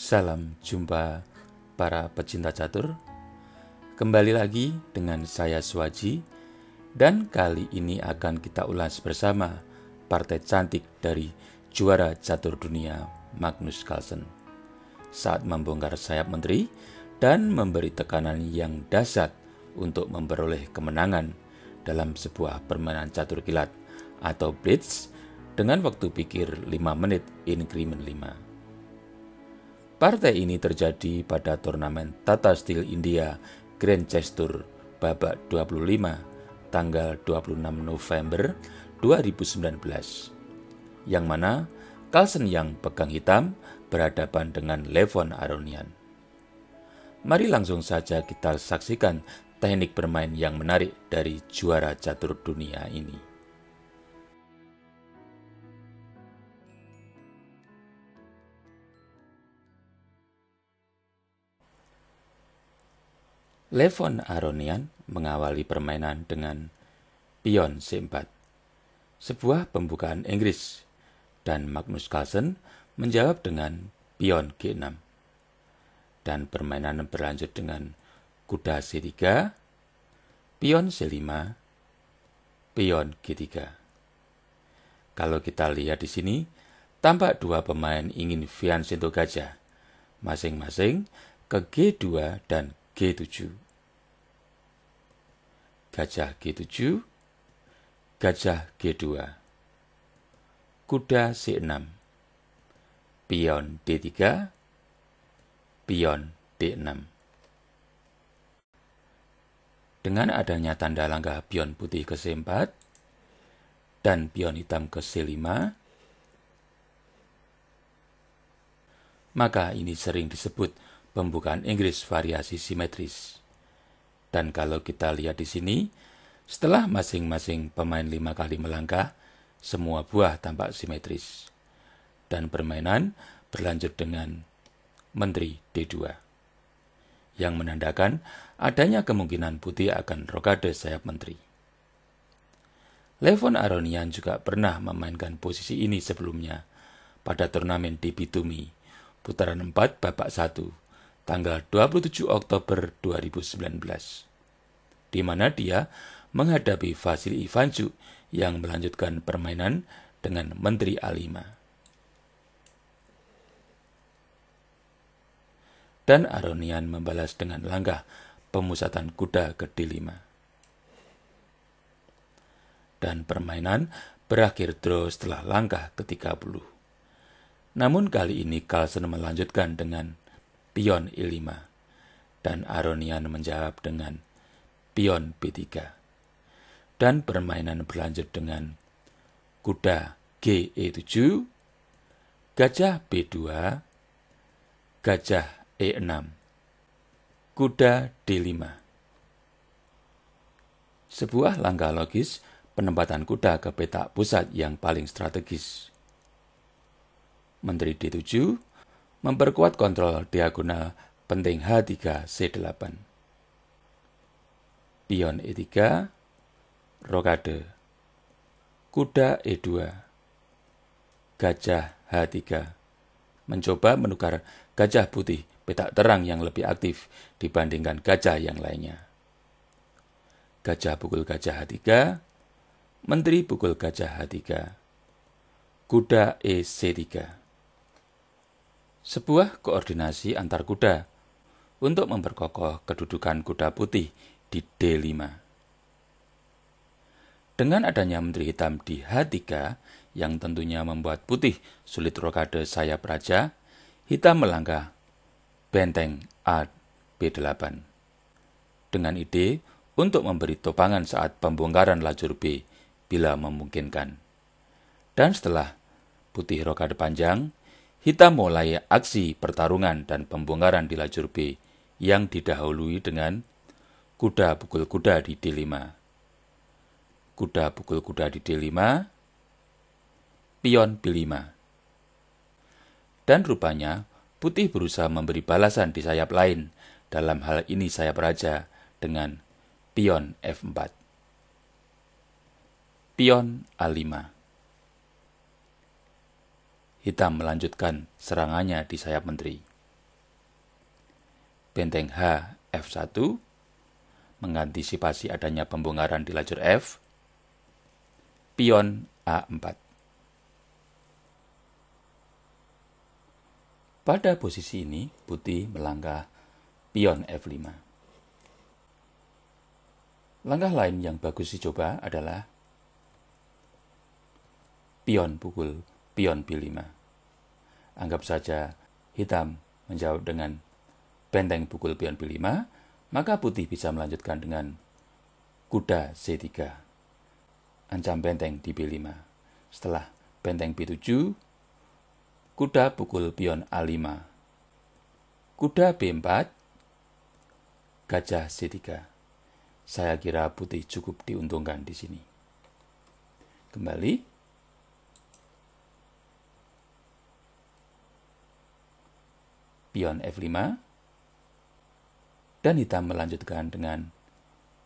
Salam jumpa para pecinta catur. Kembali lagi dengan saya Swaji dan kali ini akan kita ulas bersama partai cantik dari juara catur dunia Magnus Carlsen. Saat membongkar sayap menteri dan memberi tekanan yang dahsyat untuk memperoleh kemenangan dalam sebuah permainan catur kilat atau blitz dengan waktu pikir 5 menit increment 5. Partai ini terjadi pada turnamen Tata Steel India Grand Chess Tour babak 25 tanggal 26 November 2019 yang mana Carlsen yang pegang hitam berhadapan dengan Levon Aronian. Mari langsung saja kita saksikan teknik bermain yang menarik dari juara catur dunia ini. Levon Aronian mengawali permainan dengan pion C4, sebuah pembukaan Inggris, dan Magnus Carlsen menjawab dengan pion G6. Dan permainan berlanjut dengan kuda C3, pion C5, pion G3. Kalau kita lihat di sini, tampak dua pemain ingin Vian Sinto Gajah, masing-masing ke G2 dan G7. Gajah G7, gajah G2, kuda C6, pion D3, pion D6. Dengan adanya tanda langkah pion putih ke C4 dan pion hitam ke C5, maka ini sering disebut pembukaan Inggris variasi simetris. Dan kalau kita lihat di sini, setelah masing-masing pemain lima kali melangkah, semua buah tampak simetris. Dan permainan berlanjut dengan menteri D2. Yang menandakan adanya kemungkinan putih akan rokade sayap menteri. Levon Aronian juga pernah memainkan posisi ini sebelumnya pada turnamen di Bitumi, putaran 4 babak 1 tanggal 27 Oktober 2019, di mana dia menghadapi Vasily Ivanchuk yang melanjutkan permainan dengan Menteri A5. Dan Aronian membalas dengan langkah pemusatan kuda ke D5. Dan permainan berakhir draw setelah langkah ke-30. Namun kali ini Carlsen melanjutkan dengan pion E5. Dan Aronian menjawab dengan pion B3. Dan permainan berlanjut dengan kuda G E7, gajah B2, gajah E6, kuda D5. Sebuah langkah logis penempatan kuda ke petak pusat yang paling strategis. Menteri D7, memperkuat kontrol diagonal penting H3C8. Pion E3, rokade. Kuda E2, gajah H3. Mencoba menukar gajah putih petak terang yang lebih aktif dibandingkan gajah yang lainnya. Gajah pukul gajah H3, menteri pukul gajah H3, kuda EC3. Sebuah koordinasi antar kuda untuk memperkokoh kedudukan kuda putih di D5. Dengan adanya Menteri Hitam di H3 yang tentunya membuat putih sulit rokade sayap raja, hitam melangkah benteng A B8. Dengan ide untuk memberi topangan saat pembongkaran lajur B bila memungkinkan. Dan setelah putih rokade panjang, Hitam mulai aksi pertarungan dan pembongkaran di lajur B yang didahului dengan kuda pukul kuda di D5. Kuda pukul kuda di D5, pion B5. Dan rupanya putih berusaha memberi balasan di sayap lain, dalam hal ini sayap raja, dengan pion F4. Pion A5. Hitam melanjutkan serangannya di sayap menteri. Benteng H F1 mengantisipasi adanya pembongkaran di lajur F. Pion A4. Pada posisi ini, putih melangkah pion F5. Langkah lain yang bagus dicoba adalah pion pukul pion B5. Anggap saja hitam menjawab dengan benteng pukul pion B5, maka putih bisa melanjutkan dengan kuda C3. Ancam benteng di B5. Setelah benteng B7, kuda pukul pion A5. Kuda B4, gajah C3. Saya kira putih cukup diuntungkan di sini. Kembali, pion F5 dan hitam melanjutkan dengan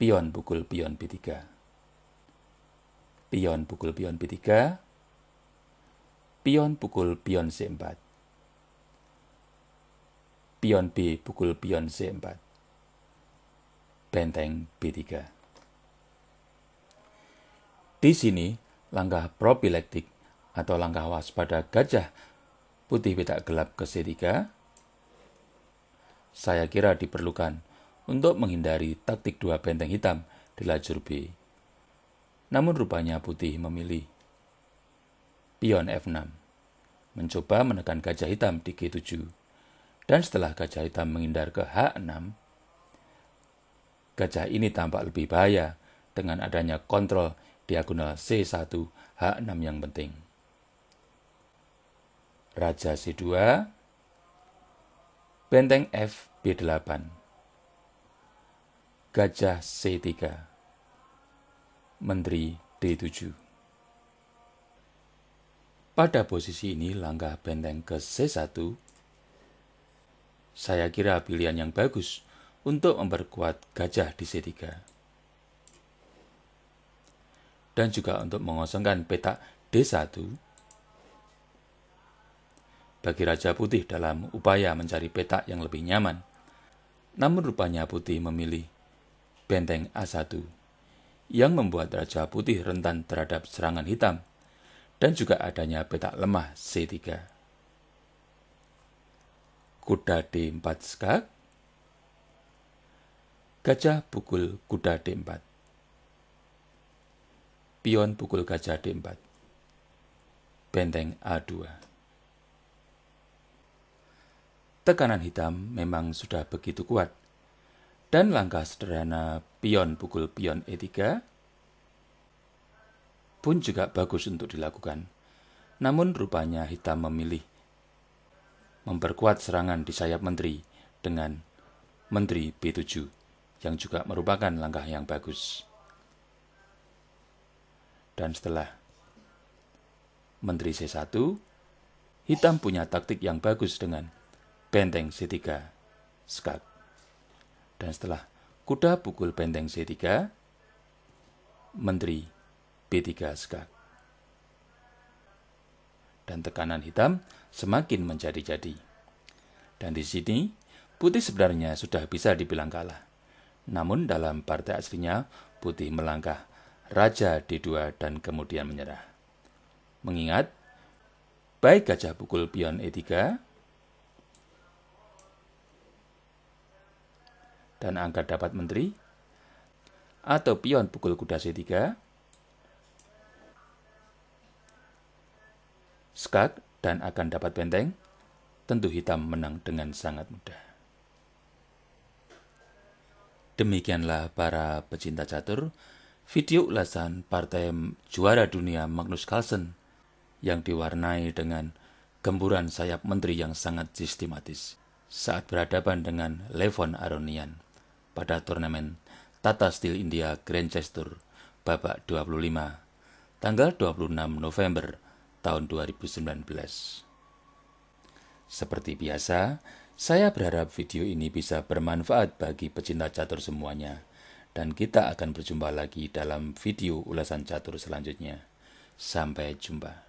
pion pukul pion B3. Pion pukul pion B3, pion pukul pion C4. Pion B pukul pion C4. Benteng B3. Di sini, langkah propilektik atau langkah waspada gajah putih petak gelap ke C3 saya kira diperlukan untuk menghindari taktik dua benteng hitam di lajur B. Namun rupanya putih memilih pion F6, mencoba menekan gajah hitam di G7. Dan setelah gajah hitam menghindar ke H6, gajah ini tampak lebih bahaya dengan adanya kontrol diagonal C1 H6 yang penting. Raja C2 Benteng F B8 Gajah C3 Menteri D7 Pada posisi ini langkah benteng ke C1 saya kira pilihan yang bagus untuk memperkuat gajah di C3 dan juga untuk mengosongkan peta D1 bagi Raja Putih dalam upaya mencari petak yang lebih nyaman. Namun rupanya Putih memilih benteng A1 yang membuat Raja Putih rentan terhadap serangan hitam dan juga adanya petak lemah C3. Kuda D4 skak Gajah pukul kuda D4 Pion pukul gajah D4 Benteng A2 tekanan hitam memang sudah begitu kuat. Dan langkah sederhana pion pukul pion E3 pun juga bagus untuk dilakukan. Namun rupanya hitam memilih memperkuat serangan di sayap menteri dengan menteri B7 yang juga merupakan langkah yang bagus. Dan setelah menteri C1, hitam punya taktik yang bagus dengan benteng C3 skak Dan setelah kuda pukul benteng C3, menteri B3 skak Dan tekanan hitam semakin menjadi-jadi. Dan di sini, putih sebenarnya sudah bisa dibilang kalah. Namun dalam partai aslinya, putih melangkah raja D2 dan kemudian menyerah. Mengingat, baik gajah pukul pion E3 dan angkat dapat menteri, atau pion pukul kuda C3, skak dan akan dapat benteng, tentu hitam menang dengan sangat mudah. Demikianlah para pecinta catur, video ulasan partai juara dunia Magnus Carlsen yang diwarnai dengan gemburan sayap menteri yang sangat sistematis saat berhadapan dengan Levon Aronian pada turnamen Tata Steel India Grandchester babak 25 tanggal 26 November tahun 2019. Seperti biasa, saya berharap video ini bisa bermanfaat bagi pecinta catur semuanya dan kita akan berjumpa lagi dalam video ulasan catur selanjutnya. Sampai jumpa.